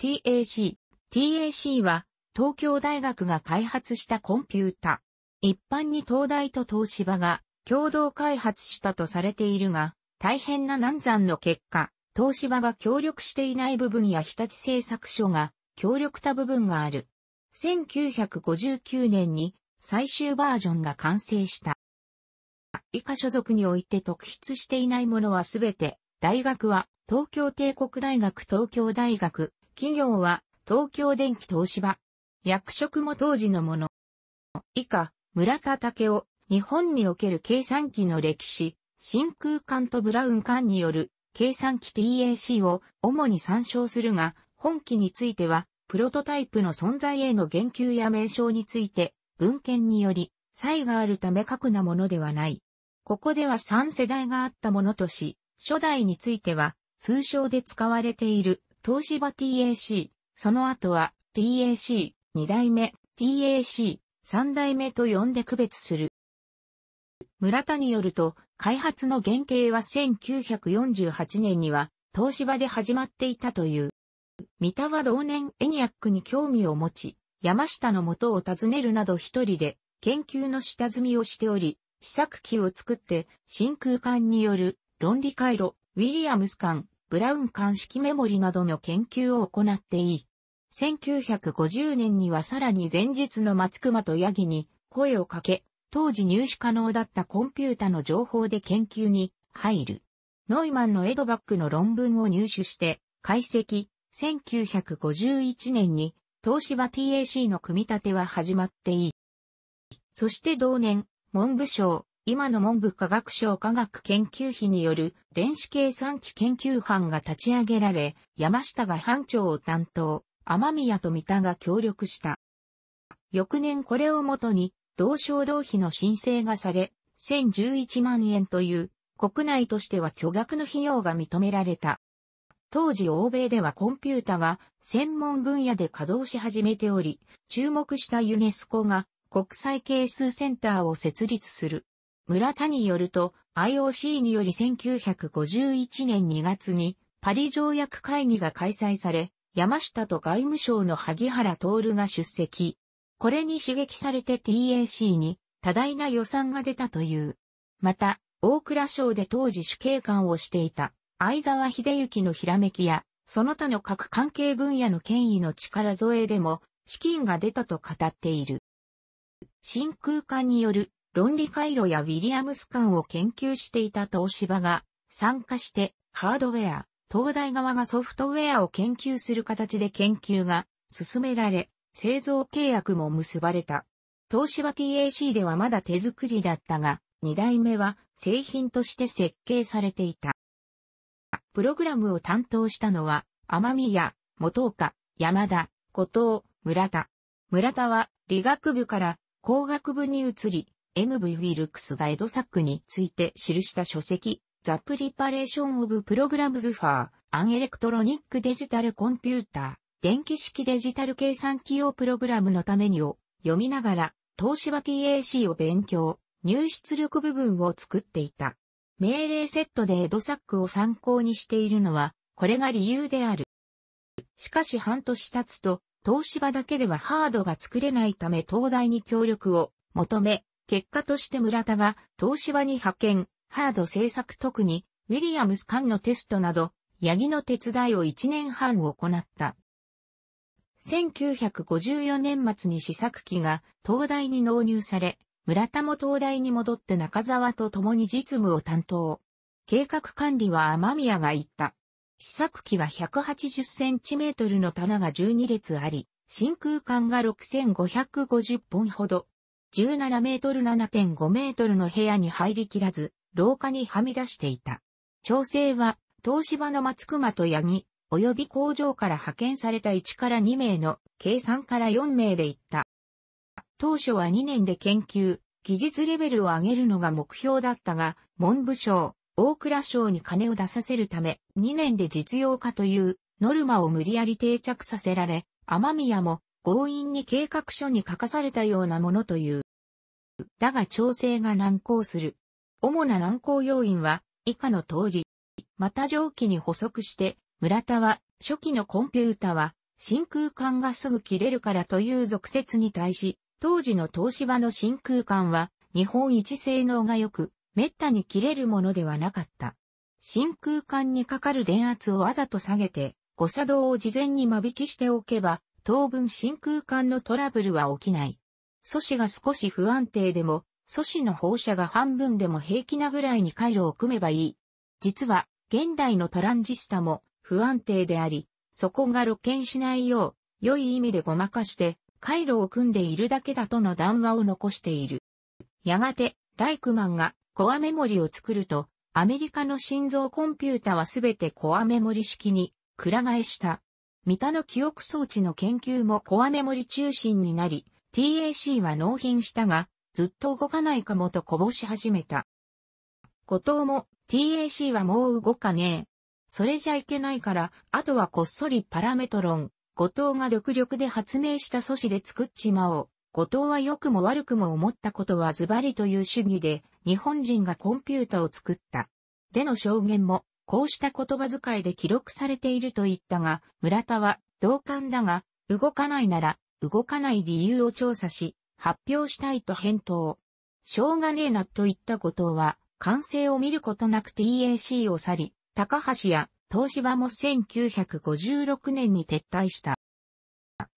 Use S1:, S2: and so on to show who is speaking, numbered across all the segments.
S1: TAC。TAC は東京大学が開発したコンピュータ。一般に東大と東芝が共同開発したとされているが、大変な難産の結果、東芝が協力していない部分や日立製作所が協力た部分がある。1959年に最終バージョンが完成した。以下所属において特筆していないものはすべて、大学は東京帝国大学東京大学企業は東京電機東芝。役職も当時のもの。以下、村田武夫、日本における計算機の歴史、真空管とブラウン管による計算機 TAC を主に参照するが、本機については、プロトタイプの存在への言及や名称について、文献により、差異があるため核なものではない。ここでは3世代があったものとし、初代については、通称で使われている東芝 TAC、その後は TAC、2代目、TAC、3代目と呼んで区別する。村田によると、開発の原型は1948年には、東芝で始まっていたという。三田は同年エニアックに興味を持ち、山下の元を訪ねるなど一人で研究の下積みをしており、試作機を作って真空管による論理回路、ウィリアムス間、ブラウン鑑識メモリなどの研究を行っていい。1950年にはさらに前日の松熊とヤギに声をかけ、当時入手可能だったコンピュータの情報で研究に入る。ノイマンのエドバックの論文を入手して、解析、1951年に東芝 TAC の組み立ては始まっていい。そして同年、文部省、今の文部科学省科学研究費による電子計算機研究班が立ち上げられ、山下が班長を担当、天宮と三田が協力した。翌年これをもとに、同省同費の申請がされ、1011万円という、国内としては巨額の費用が認められた。当時欧米ではコンピュータが専門分野で稼働し始めており、注目したユネスコが国際係数センターを設立する。村田によると、IOC により1951年2月にパリ条約会議が開催され、山下と外務省の萩原徹が出席。これに刺激されて TAC に多大な予算が出たという。また、大蔵省で当時主警官をしていた相沢秀幸のひらめきや、その他の各関係分野の権威の力添えでも資金が出たと語っている。真空管による論理回路やウィリアムス間を研究していた東芝が参加してハードウェア、東大側がソフトウェアを研究する形で研究が進められ、製造契約も結ばれた。東芝 TAC ではまだ手作りだったが、二代目は製品として設計されていた。プログラムを担当したのは、天宮、元岡、山田、後藤、村田。村田は理学部から工学部に移り、MV ウィルクスがエドサックについて記した書籍、The Preparation of Programs for an Electronic Digital Computer 電気式デジタル計算機用プログラムのためにを読みながら、東芝 TAC を勉強、入出力部分を作っていた。命令セットでエドサックを参考にしているのは、これが理由である。しかし半年経つと、東芝だけではハードが作れないため東大に協力を求め、結果として村田が東芝に派遣、ハード制作特に、ウィリアムス間のテストなど、ヤギの手伝いを1年半行った。1954年末に試作機が東大に納入され、村田も東大に戻って中沢と共に実務を担当。計画管理は天宮が言った。試作機は180センチメートルの棚が12列あり、真空管が6550本ほど、17メートル7.5メートルの部屋に入りきらず、廊下にはみ出していた。調整は、東芝の松熊と八木、及び工場から派遣された1から2名の、計3から4名で行った。当初は2年で研究、技術レベルを上げるのが目標だったが、文部省、大蔵省に金を出させるため、2年で実用化というノルマを無理やり定着させられ、天宮も強引に計画書に書かされたようなものという。だが調整が難航する。主な難航要因は以下の通り。また上記に補足して、村田は初期のコンピュータは真空管がすぐ切れるからという俗説に対し、当時の東芝の真空管は日本一性能が良く、滅多に切れるものではなかった。真空管にかかる電圧をわざと下げて、誤作動を事前に間引きしておけば、当分真空管のトラブルは起きない。素子が少し不安定でも、素子の放射が半分でも平気なぐらいに回路を組めばいい。実は、現代のトランジスタも不安定であり、そこが露見しないよう、良い意味でごまかして、回路を組んでいるだけだとの談話を残している。やがて、ライクマンがコアメモリを作ると、アメリカの心臓コンピュータはすべてコアメモリ式に、くら替えした三田の記憶装置の研究もコアメモリ中心になり、TAC は納品したが、ずっと動かないかもとこぼし始めた。後藤も TAC はもう動かねえ。それじゃいけないから、あとはこっそりパラメトロン。後藤が独力で発明した素子で作っちまおう。後藤は良くも悪くも思ったことはズバリという主義で、日本人がコンピュータを作った。での証言も、こうした言葉遣いで記録されていると言ったが、村田は、同感だが、動かないなら、動かない理由を調査し、発表したいと返答。しょうがねえなと言った後藤は、完成を見ることなく TAC を去り、高橋や東芝も1956年に撤退した。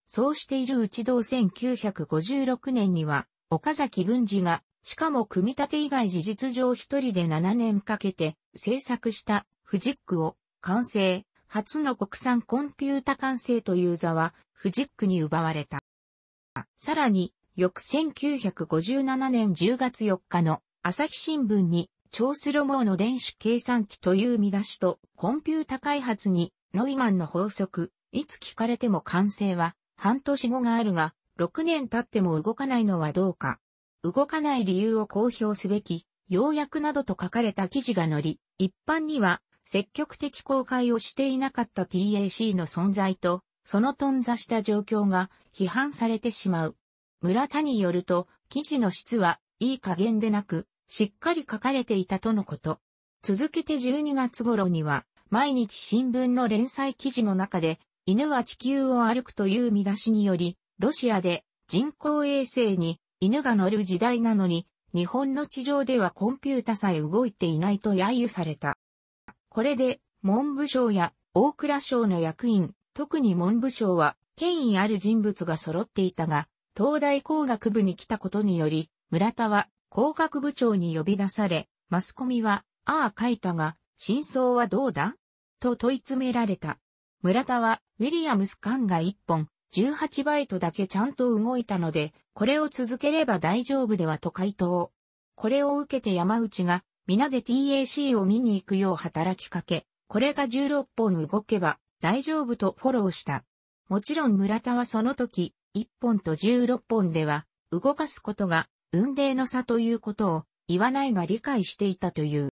S1: そうしているうち同1956年には、岡崎文治が、しかも組み立て以外事実上一人で7年かけて制作したフジックを完成、初の国産コンピュータ完成という座はフジックに奪われた。さらに、翌1957年10月4日の朝日新聞に超スロモーの電子計算機という見出しとコンピュータ開発にノイマンの法則、いつ聞かれても完成は半年後があるが、6年経っても動かないのはどうか。動かない理由を公表すべき、要約などと書かれた記事が載り、一般には積極的公開をしていなかった TAC の存在と、その頓挫した状況が批判されてしまう。村田によると、記事の質はいい加減でなく、しっかり書かれていたとのこと。続けて12月頃には、毎日新聞の連載記事の中で、犬は地球を歩くという見出しにより、ロシアで人工衛星に犬が乗る時代なのに、日本の地上ではコンピュータさえ動いていないと揶揄された。これで、文部省や大蔵省の役員、特に文部省は、権威ある人物が揃っていたが、東大工学部に来たことにより、村田は工学部長に呼び出され、マスコミは、ああ書いたが、真相はどうだと問い詰められた。村田は、ウィリアムス缶が1本、18バイトだけちゃんと動いたので、これを続ければ大丈夫ではと回答。これを受けて山内が、皆で TAC を見に行くよう働きかけ、これが16本動けば大丈夫とフォローした。もちろん村田はその時、1本と16本では、動かすことが、運命の差ということを、言わないが理解していたという。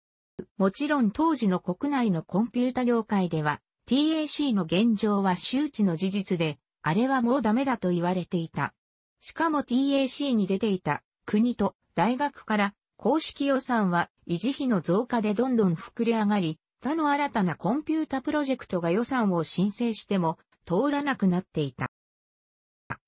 S1: もちろん当時の国内のコンピュータ業界では、TAC の現状は周知の事実で、あれはもうダメだと言われていた。しかも TAC に出ていた国と大学から公式予算は維持費の増加でどんどん膨れ上がり、他の新たなコンピュータプロジェクトが予算を申請しても通らなくなっていた。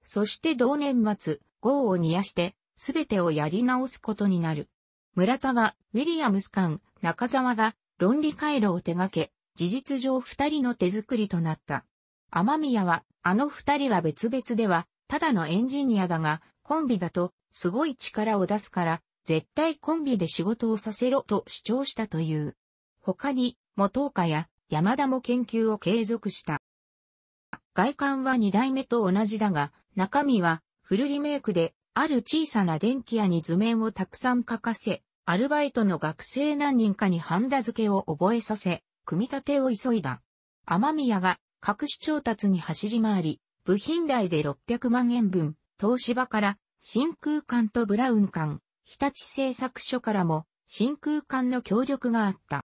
S1: そして同年末、号を煮やして、すべてをやり直すことになる。村田が、ウィリアムス官、中沢が、論理回路を手掛け、事実上二人の手作りとなった。天宮は、あの二人は別々では、ただのエンジニアだが、コンビだと、すごい力を出すから、絶対コンビで仕事をさせろと主張したという。他に、元岡や山田も研究を継続した。外観は2代目と同じだが、中身はフルリメイクで、ある小さな電気屋に図面をたくさん描かせ、アルバイトの学生何人かにハンダ付けを覚えさせ、組み立てを急いだ。天宮が各種調達に走り回り、部品代で600万円分、東芝から真空管とブラウン管、日立製作所からも真空管の協力があった。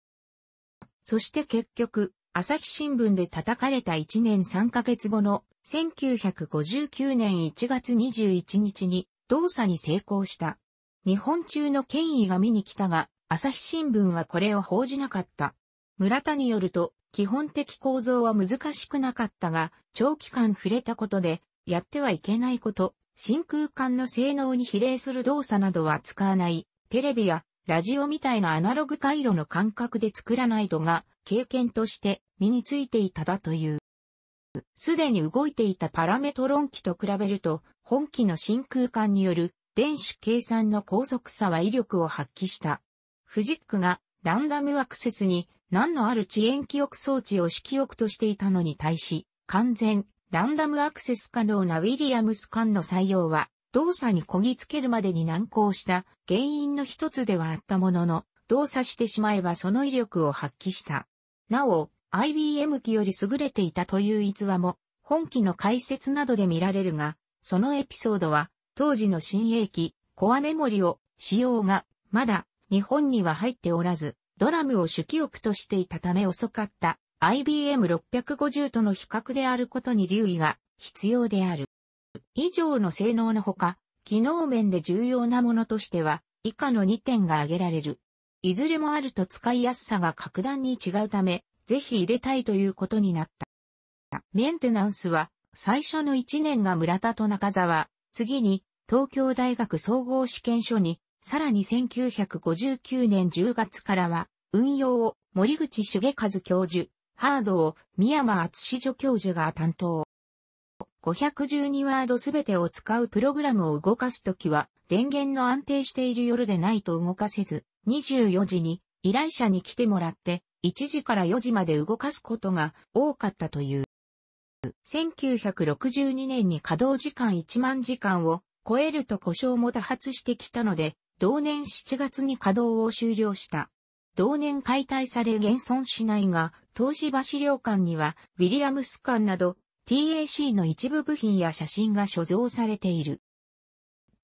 S1: そして結局、朝日新聞で叩かれた1年3ヶ月後の1959年1月21日に動作に成功した。日本中の権威が見に来たが、朝日新聞はこれを報じなかった。村田によると、基本的構造は難しくなかったが、長期間触れたことで、やってはいけないこと、真空管の性能に比例する動作などは使わない、テレビやラジオみたいなアナログ回路の感覚で作らないとが、経験として身についていただという。すでに動いていたパラメトロン機と比べると、本機の真空管による電子計算の高速さは威力を発揮した。フジックがランダムアクセスに何のある遅延記憶装置を色記憶としていたのに対し、完全ランダムアクセス可能なウィリアムス艦の採用は、動作にこぎつけるまでに難航した原因の一つではあったものの、動作してしまえばその威力を発揮した。なお、IBM 機より優れていたという逸話も、本機の解説などで見られるが、そのエピソードは、当時の新鋭機、コアメモリを、使用が、まだ、日本には入っておらず、ドラムを主記憶としていたため遅かった IBM650 との比較であることに留意が必要である。以上の性能のほか、機能面で重要なものとしては、以下の2点が挙げられる。いずれもあると使いやすさが格段に違うため、ぜひ入れたいということになった。メンテナンスは、最初の1年が村田と中沢、次に東京大学総合試験所に、さらに1959年10月からは、運用を森口茂和教授、ハードを宮間厚助教授が担当。512ワードすべてを使うプログラムを動かすときは、電源の安定している夜でないと動かせず、24時に依頼者に来てもらって、1時から4時まで動かすことが多かったという。1962年に稼働時間1万時間を超えると故障も多発してきたので、同年7月に稼働を終了した。同年解体され現存しないが、東芝資料館には、ウィリアムス館など、TAC の一部部品や写真が所蔵されている。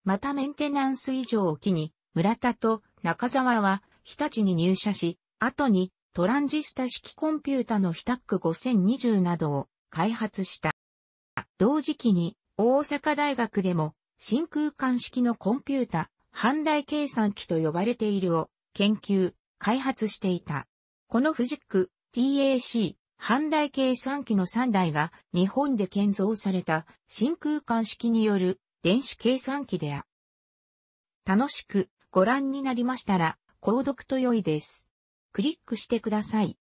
S1: またメンテナンス以上を機に、村田と中沢は日立に入社し、後にトランジスタ式コンピュータのヒタック5020などを開発した。同時期に大阪大学でも真空管式のコンピュータ、半大計算機と呼ばれているを研究、開発していた。このフジック TAC 半台計算機の3台が日本で建造された真空管式による電子計算機であ。楽しくご覧になりましたら、購読と良いです。クリックしてください。